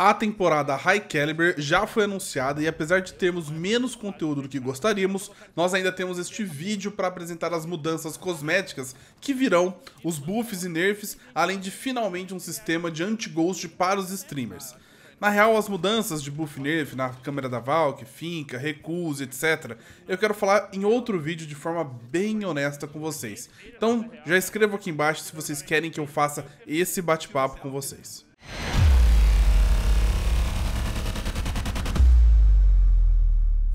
A temporada High Caliber já foi anunciada e apesar de termos menos conteúdo do que gostaríamos, nós ainda temos este vídeo para apresentar as mudanças cosméticas que virão, os buffs e nerfs, além de finalmente um sistema de anti-ghost para os streamers. Na real, as mudanças de buff e nerf na câmera da Valk, finca, recuse, etc. Eu quero falar em outro vídeo de forma bem honesta com vocês. Então, já escreva aqui embaixo se vocês querem que eu faça esse bate-papo com vocês.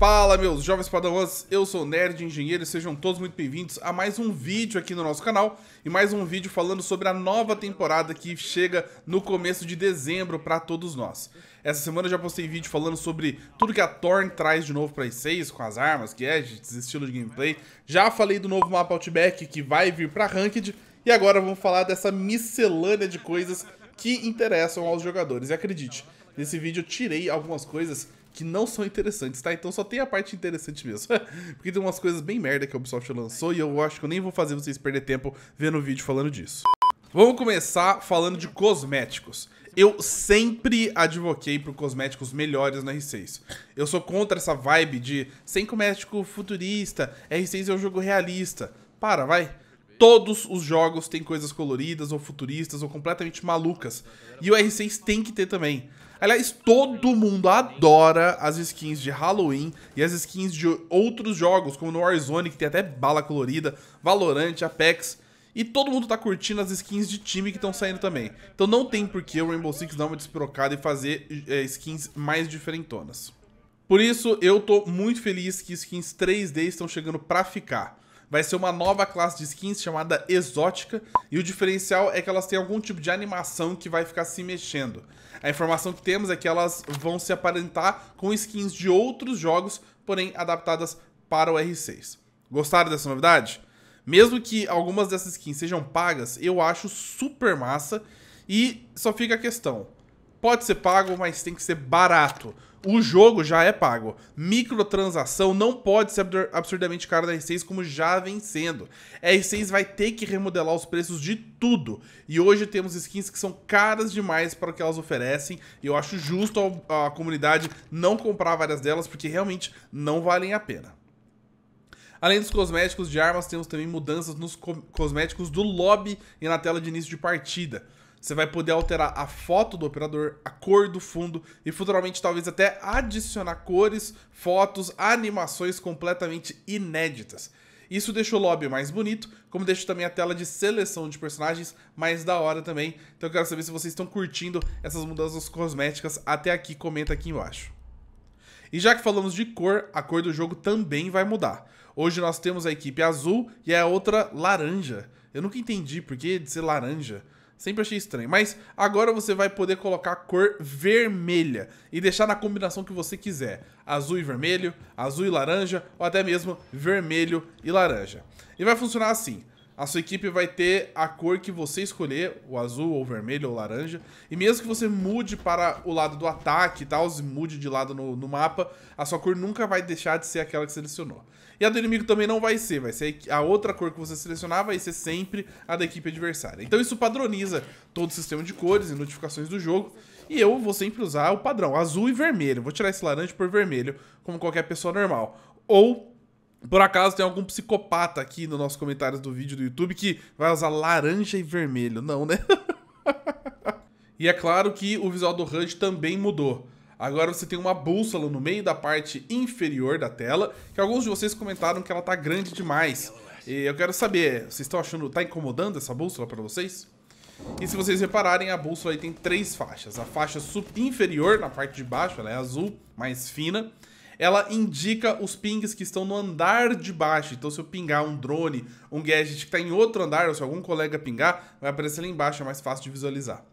Fala meus jovens padawans, eu sou o Nerd Engenheiro e sejam todos muito bem-vindos a mais um vídeo aqui no nosso canal e mais um vídeo falando sobre a nova temporada que chega no começo de dezembro para todos nós. Essa semana eu já postei vídeo falando sobre tudo que a Thorn traz de novo para i6, com as armas, gadgets, estilo de gameplay. Já falei do novo mapa Outback que vai vir para Ranked e agora vamos falar dessa miscelânea de coisas que interessam aos jogadores. E acredite, nesse vídeo eu tirei algumas coisas que não são interessantes, tá? Então só tem a parte interessante mesmo. Porque tem umas coisas bem merda que a Ubisoft lançou e eu acho que eu nem vou fazer vocês perder tempo vendo o vídeo falando disso. Vamos começar falando de cosméticos. Eu sempre advoquei por cosméticos melhores na R6. Eu sou contra essa vibe de sem cosmético futurista, R6 é um jogo realista. Para, vai. Todos os jogos têm coisas coloridas ou futuristas ou completamente malucas. E o R6 tem que ter também. Aliás, todo mundo adora as skins de Halloween e as skins de outros jogos, como no Warzone, que tem até bala colorida, Valorant, Apex. E todo mundo tá curtindo as skins de time que estão saindo também. Então não tem por que o Rainbow Six dar uma despirocada e fazer é, skins mais diferentonas. Por isso, eu tô muito feliz que skins 3D estão chegando pra ficar vai ser uma nova classe de skins chamada Exótica, e o diferencial é que elas têm algum tipo de animação que vai ficar se mexendo. A informação que temos é que elas vão se aparentar com skins de outros jogos, porém adaptadas para o R6. Gostaram dessa novidade? Mesmo que algumas dessas skins sejam pagas, eu acho super massa, e só fica a questão, pode ser pago, mas tem que ser barato o jogo já é pago. Microtransação não pode ser absurdamente cara da R6 como já vem sendo. A R6 vai ter que remodelar os preços de tudo. E hoje temos skins que são caras demais para o que elas oferecem. E eu acho justo a, a comunidade não comprar várias delas, porque realmente não valem a pena. Além dos cosméticos de armas, temos também mudanças nos co cosméticos do lobby e na tela de início de partida. Você vai poder alterar a foto do operador, a cor do fundo e futuramente talvez até adicionar cores, fotos, animações completamente inéditas. Isso deixa o lobby mais bonito, como deixa também a tela de seleção de personagens mais da hora também. Então eu quero saber se vocês estão curtindo essas mudanças cosméticas até aqui, comenta aqui embaixo. E já que falamos de cor, a cor do jogo também vai mudar. Hoje nós temos a equipe azul e a outra laranja. Eu nunca entendi por que de ser laranja. Sempre achei estranho. Mas agora você vai poder colocar a cor vermelha e deixar na combinação que você quiser. Azul e vermelho, azul e laranja, ou até mesmo vermelho e laranja. E vai funcionar assim. A sua equipe vai ter a cor que você escolher, o azul, ou vermelho, ou laranja. E mesmo que você mude para o lado do ataque e tal, se mude de lado no, no, mapa, a sua cor nunca vai deixar de ser aquela que selecionou. E a do inimigo também não vai ser, vai ser a outra cor que você selecionar vai ser sempre a da equipe adversária. Então isso padroniza todo o sistema de cores e notificações do jogo. E eu vou sempre usar o padrão, azul e vermelho. Vou tirar esse laranja por vermelho, como qualquer pessoa normal. Ou por acaso tem algum psicopata aqui nos nossos comentários do vídeo do YouTube que vai usar laranja e vermelho? Não, né? e é claro que o visual do HUD também mudou. Agora você tem uma bússola no meio da parte inferior da tela, que alguns de vocês comentaram que ela tá grande demais. E eu quero saber, vocês estão achando, tá incomodando essa bússola para vocês? E se vocês repararem, a bússola aí tem três faixas. A faixa inferior, na parte de baixo, ela é azul, mais fina ela indica os pings que estão no andar de baixo. Então, se eu pingar um drone, um gadget que está em outro andar, ou se algum colega pingar, vai aparecer lá embaixo, é mais fácil de visualizar.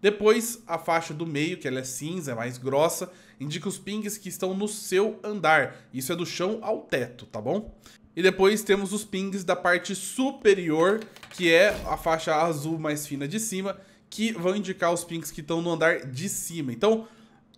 Depois, a faixa do meio, que ela é cinza, é mais grossa, indica os pings que estão no seu andar. Isso é do chão ao teto, tá bom? E depois temos os pings da parte superior, que é a faixa azul mais fina de cima, que vão indicar os pings que estão no andar de cima. Então,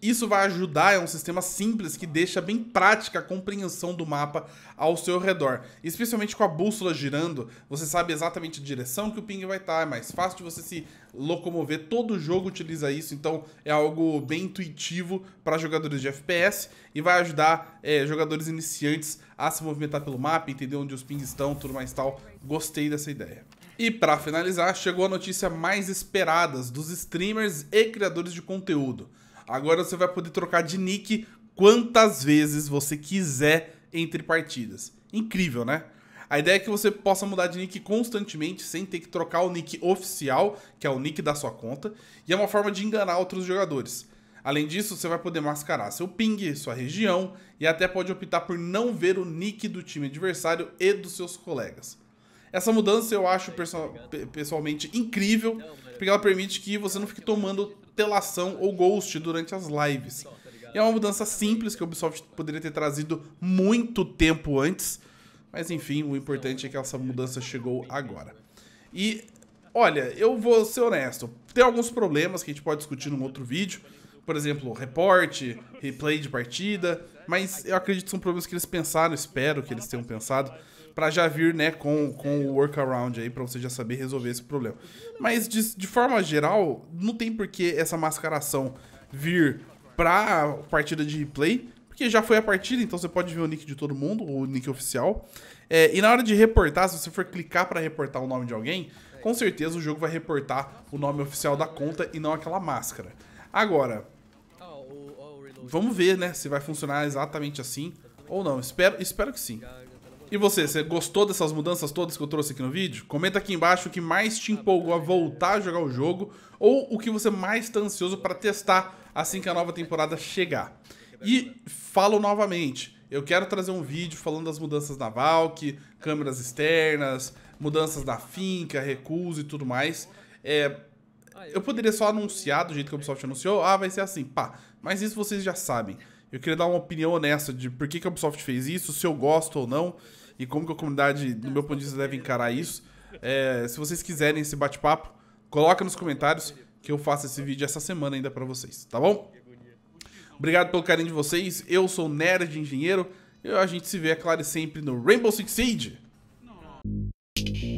isso vai ajudar, é um sistema simples que deixa bem prática a compreensão do mapa ao seu redor. Especialmente com a bússola girando, você sabe exatamente a direção que o ping vai estar, tá, é mais fácil de você se locomover. Todo jogo utiliza isso, então é algo bem intuitivo para jogadores de FPS e vai ajudar é, jogadores iniciantes a se movimentar pelo mapa, entender onde os pings estão, tudo mais tal. Gostei dessa ideia. E para finalizar, chegou a notícia mais esperada dos streamers e criadores de conteúdo. Agora você vai poder trocar de nick quantas vezes você quiser entre partidas. Incrível, né? A ideia é que você possa mudar de nick constantemente sem ter que trocar o nick oficial, que é o nick da sua conta, e é uma forma de enganar outros jogadores. Além disso, você vai poder mascarar seu ping, sua região e até pode optar por não ver o nick do time adversário e dos seus colegas. Essa mudança eu acho tá pessoalmente incrível, é porque ela permite que você não fique tomando telação ou ghost durante as lives. Tá e é uma mudança simples que a Ubisoft poderia ter trazido muito tempo antes, mas enfim, o importante é que essa mudança chegou agora. E olha, eu vou ser honesto, tem alguns problemas que a gente pode discutir num outro vídeo, por exemplo, reporte, replay de partida, mas eu acredito que são problemas que eles pensaram, espero que eles tenham pensado para já vir, né, com, com o workaround aí, para você já saber resolver esse problema. Mas, de, de forma geral, não tem por que essa mascaração vir pra partida de replay, porque já foi a partida, então você pode ver o nick de todo mundo, o nick oficial. É, e na hora de reportar, se você for clicar para reportar o nome de alguém, com certeza o jogo vai reportar o nome oficial da conta e não aquela máscara. Agora, ah, vamos ver, né, se vai funcionar exatamente assim ou não. Espero, espero que sim. E você, você gostou dessas mudanças todas que eu trouxe aqui no vídeo? Comenta aqui embaixo o que mais te empolgou a voltar a jogar o jogo ou o que você mais está ansioso para testar assim que a nova temporada chegar. E falo novamente, eu quero trazer um vídeo falando das mudanças na Valk, câmeras externas, mudanças na finca, recuso e tudo mais. É, eu poderia só anunciar do jeito que o Ubisoft anunciou, ah, vai ser assim, pá. Mas isso vocês já sabem. Eu queria dar uma opinião honesta de por que, que a Ubisoft fez isso, se eu gosto ou não, e como que a comunidade, do meu ponto de vista, deve encarar isso. É, se vocês quiserem esse bate-papo, coloca nos comentários que eu faço esse vídeo essa semana ainda para vocês, tá bom? Obrigado pelo carinho de vocês. Eu sou Nerd Engenheiro e a gente se vê, é claro, sempre no Rainbow Six Siege. Não.